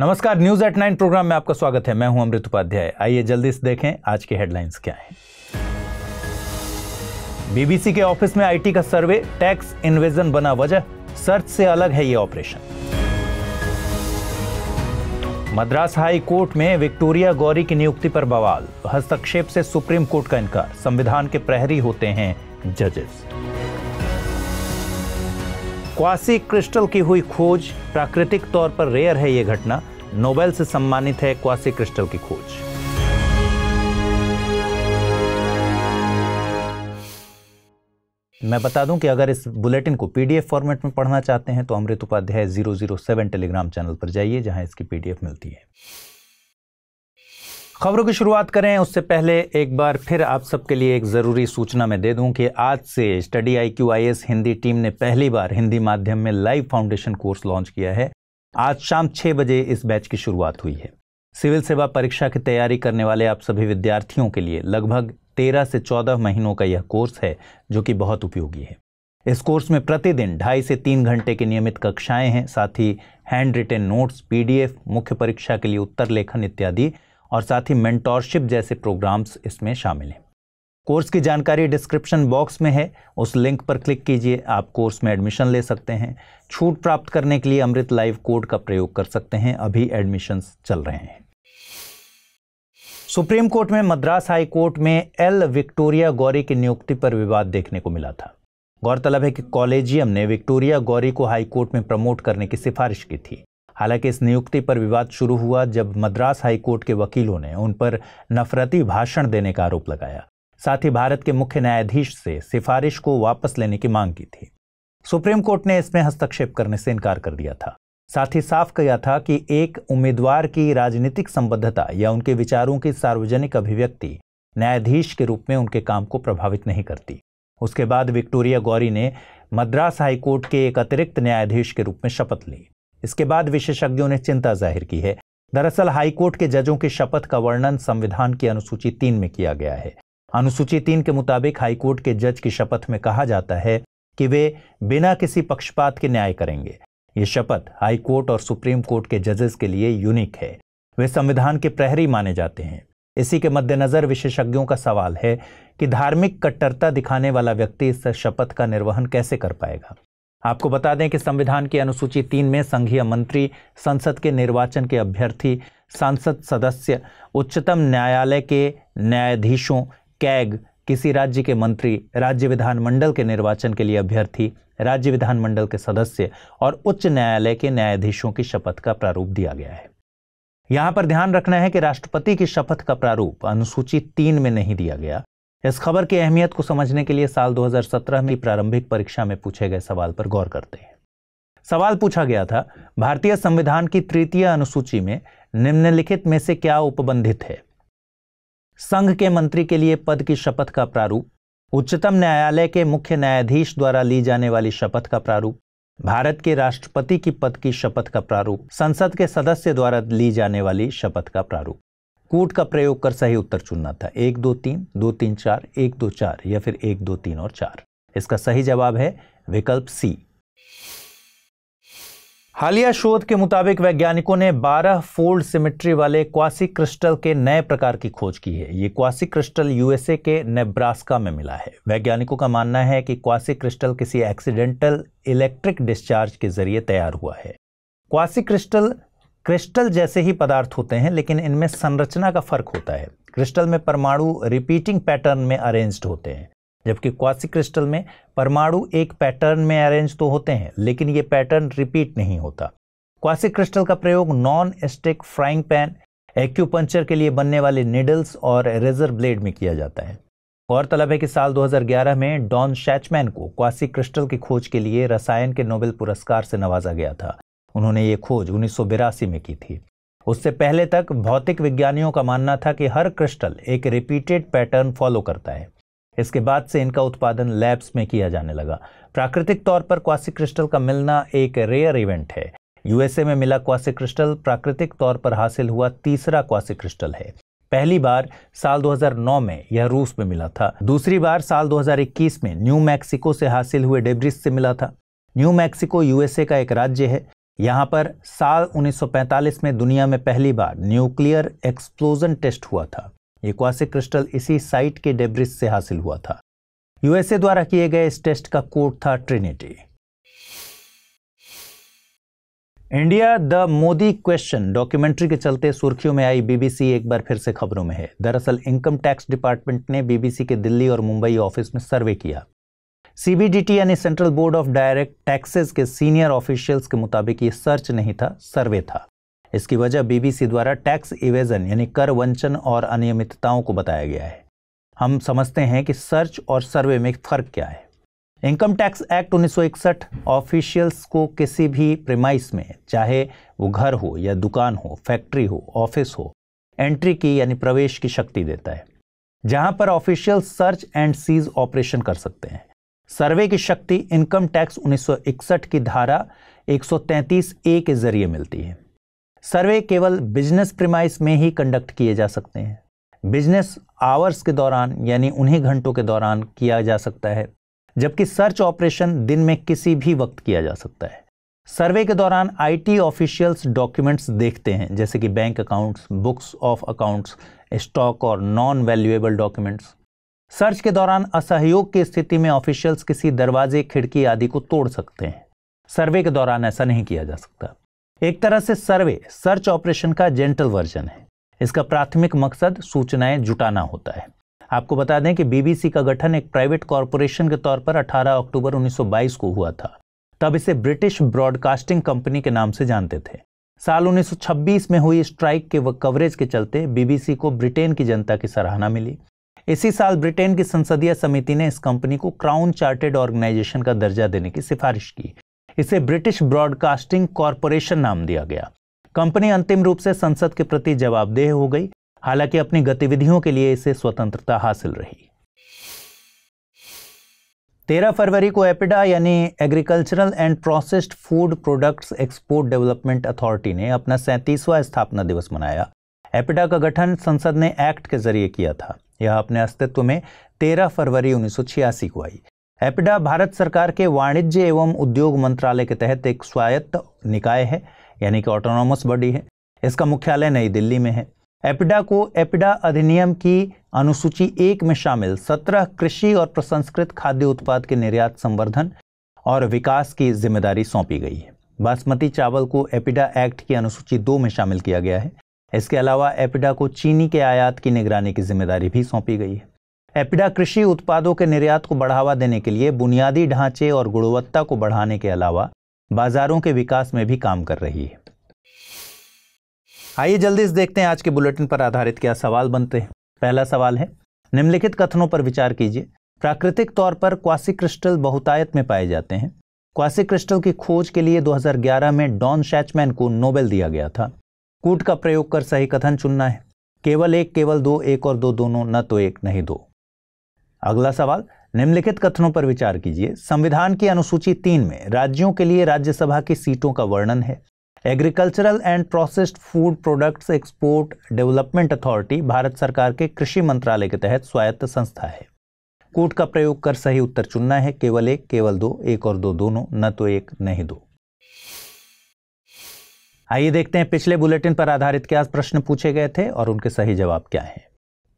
नमस्कार news at nine programme में आपका स्वागत है मैं हूं अमृत उपाध्याय आइए जल्दी से देखें आज की हेडलाइंस क्या हैं बीबीसी के ऑफिस में आईटी का सर्वे टैक्स इन्वेजन बना वजह सर्च से अलग है ये ऑपरेशन मद्रास हाई कोर्ट में विक्टोरिया गौरी की नियुक्ति पर बवाल हस्तक्षेप से सुप्रीम कोर्ट का इनकार संविधान के प्रहरी होते हैं जजेस क्वासी क्रिस्टल की हुई खोज प्राकृतिक तौर पर रेयर है ये घटना नोबेल से सम्मानित है क्वासी क्रिस्टल की खोज मैं बता दूं कि अगर इस बुलेटिन को पीडीएफ फॉर्मेट में पढ़ना चाहते हैं तो Amrit Upadhyay zero zero seven Telegram channel पर जाइए जहां इसकी पीडीएफ मिलती है खबरों की शुरुआत करें उससे पहले एक बार फिर आप सबके लिए एक ज़रूरी सूचना मैं दे दूं कि आज से study I Q IAS Hindi team ने पहली बार हिंदी माध्यम में लाइव फाउंडेशन कोर्स लॉन्च किया है आज शाम छः बजे इस बैच की शुरुआत हुई है सिविल सेवा परीक्षा की तैयारी करने वाले आप सभी विद्यार्थियों के लिए लगभग तेरह से चौदह महीनों का यह कोर्स है जो कि बहुत उपयोगी है इस कोर्स में प्रतिदिन ढाई से तीन घंटे की नियमित कक्षाएं हैं साथ ही हैंड रिटेन नोट्स पीडीएफ मुख्य परीक्षा के लिए उत्तर लेखन इत्यादि और साथ ही मेंटोरशिप जैसे प्रोग्राम्स इसमें शामिल हैं कोर्स की जानकारी डिस्क्रिप्शन बॉक्स में है उस लिंक पर क्लिक कीजिए आप कोर्स में एडमिशन ले सकते हैं छूट प्राप्त करने के लिए अमृत लाइव कोड का प्रयोग कर सकते हैं अभी एडमिशन्स चल रहे हैं सुप्रीम कोर्ट में मद्रास हाई कोर्ट में एल विक्टोरिया गौरी की नियुक्ति पर विवाद देखने को मिला था गौरतलब है कि कॉलेजियम ने विक्टोरिया गौरी को हाई कोर्ट में प्रमोट करने की सिफारिश की थी हालांकि इस नियुक्ति पर विवाद शुरू हुआ जब मद्रास हाई कोर्ट के वकीलों ने उन पर नफरती भाषण देने का आरोप लगाया साथ ही भारत के मुख्य न्यायाधीश से सिफारिश को वापस लेने की मांग की थी सुप्रीम कोर्ट ने इसमें हस्तक्षेप करने से इनकार कर दिया था साथ ही साफ किया था कि एक उम्मीदवार की राजनीतिक संबद्धता या उनके विचारों की सार्वजनिक अभिव्यक्ति न्यायाधीश के रूप में उनके काम को प्रभावित नहीं करती उसके बाद विक्टोरिया गौरी ने मद्रास हाईकोर्ट के एक अतिरिक्त न्यायाधीश के रूप में शपथ ली इसके बाद विशेषज्ञों ने चिंता जाहिर की है दरअसल हाईकोर्ट के जजों की शपथ का वर्णन संविधान की अनुसूची तीन में किया गया है अनुसूची तीन के मुताबिक हाईकोर्ट के जज की शपथ में कहा जाता है कि वे बिना किसी पक्षपात के न्याय करेंगे ये शपथ हाई कोर्ट और सुप्रीम कोर्ट के जजेस के लिए यूनिक है वे संविधान के प्रहरी माने जाते हैं इसी के मद्देनजर विशेषज्ञों का सवाल है कि धार्मिक कट्टरता दिखाने वाला व्यक्ति इस शपथ का निर्वहन कैसे कर पाएगा आपको बता दें कि संविधान की अनुसूची तीन में संघीय मंत्री संसद के निर्वाचन के अभ्यर्थी सांसद सदस्य उच्चतम न्यायालय के न्यायाधीशों कैग किसी राज्य के मंत्री राज्य विधानमंडल के निर्वाचन के लिए अभ्यर्थी राज्य विधानमंडल के सदस्य और उच्च न्यायालय के न्यायाधीशों की शपथ का प्रारूप दिया गया है यहां पर ध्यान रखना है कि राष्ट्रपति की शपथ का प्रारूप अनुसूची तीन में नहीं दिया गया इस खबर की अहमियत को समझने के लिए साल 2017 में प्रारंभिक परीक्षा में पूछे गए सवाल पर गौर करते हैं सवाल पूछा गया था भारतीय संविधान की तृतीय अनुसूची में निम्नलिखित में से क्या उपबंधित है संघ के मंत्री के लिए पद की शपथ का प्रारूप उच्चतम न्यायालय के मुख्य न्यायाधीश द्वारा ली जाने वाली शपथ का प्रारूप भारत के राष्ट्रपति की पद की शपथ का प्रारूप संसद के सदस्य द्वारा ली जाने वाली शपथ का प्रारूप कूट का प्रयोग कर सही उत्तर चुनना था एक दो तीन दो तीन चार एक दो चार या फिर एक दो तीन और चार इसका सही जवाब है विकल्प सी हालिया शोध के मुताबिक वैज्ञानिकों ने 12 फोल्ड सिमेट्री वाले क्वासी क्रिस्टल के नए प्रकार की खोज की है ये क्वासी क्रिस्टल यूएसए के नेब्रास्का में मिला है वैज्ञानिकों का मानना है कि क्वासी क्रिस्टल किसी एक्सीडेंटल इलेक्ट्रिक डिस्चार्ज के जरिए तैयार हुआ है क्वासी क्रिस्टल क्रिस्टल जैसे ही पदार्थ होते हैं लेकिन इनमें संरचना का फर्क होता है क्रिस्टल में परमाणु रिपीटिंग पैटर्न में अरेंज्ड होते हैं जबकि क्वासिक क्रिस्टल में परमाणु एक पैटर्न में अरेंज तो होते हैं लेकिन ये पैटर्न रिपीट नहीं होता क्वासिक क्रिस्टल का प्रयोग non stick frying pan acupuncture के लिए बनने वाले निडल्स और रेजर ब्लेड में किया जाता है गौरतलब है कि साल 2011 में डॉन शैचमैन को क्वासिक क्रिस्टल की खोज के लिए रसायन के नोबेल पुरस्कार से नवाजा गया था उन्होंने ये खोज उन्नीस में की थी उससे पहले तक भौतिक विज्ञानियों का मानना था कि हर क्रिस्टल एक रिपीटेड पैटर्न फॉलो करता है इसके बाद से इनका उत्पादन लैब्स में किया जाने लगा प्राकृतिक तौर पर क्वासी क्रिस्टल का मिलना एक रेयर इवेंट है यूएसए में मिला क्वासी क्रिस्टल प्राकृतिक तौर पर हासिल हुआ तीसरा क्वासी क्रिस्टल है पहली बार साल 2009 में यह रूस में मिला था दूसरी बार साल 2021 में न्यू मैक्सिको से हासिल हुए डेब्रिस से मिला था न्यू मैक्सिको यूएसए का एक राज्य है यहाँ पर साल 1945 में दुनिया में पहली बार न्यूक्लियर एक्सप्लोजन टेस्ट हुआ था ये क्वासिक क्रिस्टल इसी साइट के डेब्रिस से हासिल हुआ था यूएसए द्वारा किए गए इस टेस्ट का कोड था Trinity India the Modi question documentary के चलते सुर्खियों में आई बीबीसी एक बार फिर से खबरों में है दरअसल इनकम टैक्स डिपार्टमेंट ने बीबीसी के दिल्ली और मुंबई ऑफिस में सर्वे किया सीबीडीटी यानी central board of direct taxes के सीनियर ऑफिशियल्स के मुताबिक ये सर्च नहीं था सर्वे था इसकी वजह बीबीसी द्वारा टैक्स इवेजन यानी कर वंचन और अनियमितताओं को बताया गया है हम समझते हैं कि सर्च और सर्वे में फ़र्क क्या है इनकम टैक्स एक्ट 1961 ऑफिशियल्स को किसी भी प्रेमाइस में चाहे वो घर हो या दुकान हो फैक्ट्री हो ऑफिस हो एंट्री की यानी प्रवेश की शक्ति देता है जहां पर official search and seize operation कर सकते हैं सर्वे की शक्ति इनकम टैक्स 1961 की धारा 133 ए के जरिए मिलती है सर्वे केवल बिजनेस प्रिमाइस में ही कंडक्ट किए जा सकते हैं बिजनेस आवर्स के दौरान यानी उन्हीं घंटों के दौरान किया जा सकता है जबकि सर्च ऑपरेशन दिन में किसी भी वक्त किया जा सकता है सर्वे के दौरान आईटी ऑफिशियल्स डॉक्यूमेंट्स देखते हैं जैसे कि bank accounts books of accounts stock और नॉन वैल्यूएबल डॉक्यूमेंट्स सर्च के दौरान असहयोग की स्थिति में ऑफिशियल्स किसी दरवाजे खिड़की आदि को तोड़ सकते हैं सर्वे के दौरान ऐसा नहीं किया जा सकता एक तरह से सर्वे सर्च ऑपरेशन का जेंटल वर्जन है इसका प्राथमिक मकसद सूचनाएं जुटाना होता है आपको बता दें कि बीबीसी का गठन एक प्राइवेट कॉरपोरेशन के तौर पर 18 अक्टूबर 1922 को हुआ था तब इसे ब्रिटिश ब्रॉडकास्टिंग कंपनी के नाम से जानते थे साल 1926 में हुई स्ट्राइक के कवरेज के चलते बीबीसी को ब्रिटेन की जनता की सराहना मिली इसी साल ब्रिटेन की संसदीय समिति ने इस कंपनी को क्राउन चार्टेड ऑर्गेनाइजेशन का दर्जा देने की सिफारिश की इसे ब्रिटिश ब्रॉडकास्टिंग कॉरपोरेशन नाम दिया गया कंपनी अंतिम रूप से संसद के प्रति जवाबदेह हो गई हालांकि अपनी गतिविधियों के लिए इसे स्वतंत्रता हासिल रही तेरह फरवरी को एपिडा यानी agricultural and processed food products export development authority ने अपना सैंतीसवां स्थापना दिवस मनाया एपिडा का गठन संसद ने एक्ट के जरिए किया था यह अपने अस्तित्व में 13 फरवरी 1986 को आई एपिडा भारत सरकार के वाणिज्य एवं उद्योग मंत्रालय के तहत एक स्वायत्त निकाय है यानी कि ऑटोनोमस बॉडी है इसका मुख्यालय नई दिल्ली में है एपिडा को एपिडा अधिनियम की अनुसूची एक में शामिल सत्रह कृषि और प्रसंस्कृत खाद्य उत्पाद के निर्यात संवर्धन और विकास की जिम्मेदारी सौंपी गई है बासमती चावल को एपिडा एक्ट की अनुसूची दो में शामिल किया गया है इसके अलावा एपिडा को चीनी के आयात की निगरानी की जिम्मेदारी भी सौंपी गई है एपिडा कृषि उत्पादों के निर्यात को बढ़ावा देने के लिए बुनियादी ढांचे और गुणवत्ता को बढ़ाने के अलावा बाजारों के विकास में भी काम कर रही है आइए जल्दी से देखते हैं आज के बुलेटिन पर आधारित क्या सवाल बनते हैं पहला सवाल है निम्नलिखित कथनों पर विचार कीजिए प्राकृतिक तौर पर क्वासी क्रिस्टल बहुतायत में पाए जाते हैं क्वासी क्रिस्टल की खोज के लिए 2011 में डॉन शैचमैन को नोबेल दिया गया था कूट का प्रयोग कर सही कथन चुनना है केवल एक केवल दो एक और दो दोनों न तो एक नहीं दो अगला सवाल निम्नलिखित कथनों पर विचार कीजिए संविधान की अनुसूची तीन में राज्यों के लिए राज्यसभा की सीटों का वर्णन है agricultural and processed food products export development authority Bharat सरकार के कृषि मंत्रालय के तहत स्वायत्त संस्था है कूट का प्रयोग कर सही उत्तर चुनना है केवल एक केवल दो एक और दो दोनों न तो एक नहीं दो आइए देखते हैं पिछले बुलेटिन पर आधारित क्या प्रश्न पूछे गए थे और उनके सही जवाब क्या है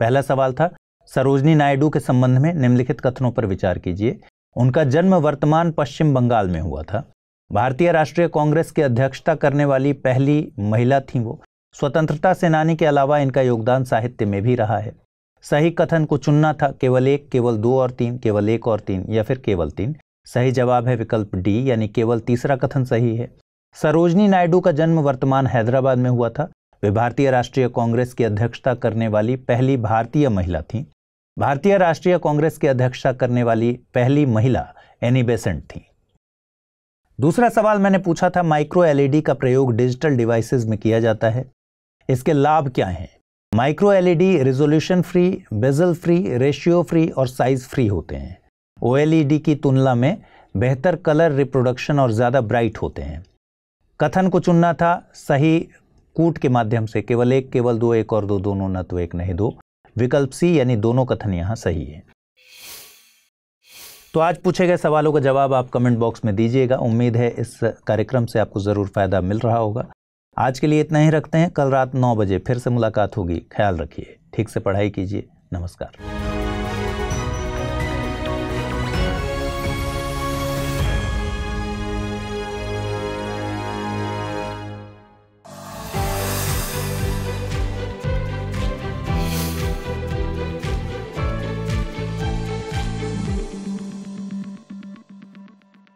पहला सवाल था सरोजनी नायडू के संबंध में निम्नलिखित कथनों पर विचार कीजिए उनका जन्म वर्तमान पश्चिम बंगाल में हुआ था भारतीय राष्ट्रीय कांग्रेस की अध्यक्षता करने वाली पहली महिला थी वो स्वतंत्रता सेनानी के अलावा इनका योगदान साहित्य में भी रहा है सही कथन को चुनना था केवल एक केवल दो और तीन केवल एक और तीन या फिर केवल तीन सही जवाब है विकल्प डी यानी केवल तीसरा कथन सही है सरोजनी नायडू का जन्म वर्तमान हैदराबाद में हुआ था वे भारतीय राष्ट्रीय कांग्रेस की अध्यक्षता करने वाली पहली भारतीय महिला थीं भारतीय राष्ट्रीय कांग्रेस की अध्यक्षता करने वाली पहली महिला एनी बेसेंट थी दूसरा सवाल मैंने पूछा था माइक्रो एलईडी का प्रयोग डिजिटल डिवाइसेस में किया जाता है इसके लाभ क्या हैं micro LED resolution free bezel free ratio free और साइज फ्री होते हैं ओएलईडी की तुलना में बेहतर कलर रिप्रोडक्शन और ज़्यादा ब्राइट होते हैं कथन को चुनना था सही कूट के माध्यम से केवल एक केवल दो एक और दो दोनों न तो एक नहीं दो विकल्प सी यानी दोनों कथन यहाँ सही है तो आज पूछे गए सवालों का जवाब आप कमेंट बॉक्स में दीजिएगा उम्मीद है इस कार्यक्रम से आपको ज़रूर फ़ायदा मिल रहा होगा आज के लिए इतना ही रखते हैं कल रात नौ बजे फिर से मुलाकात होगी ख्याल रखिए ठीक से पढ़ाई कीजिए नमस्कार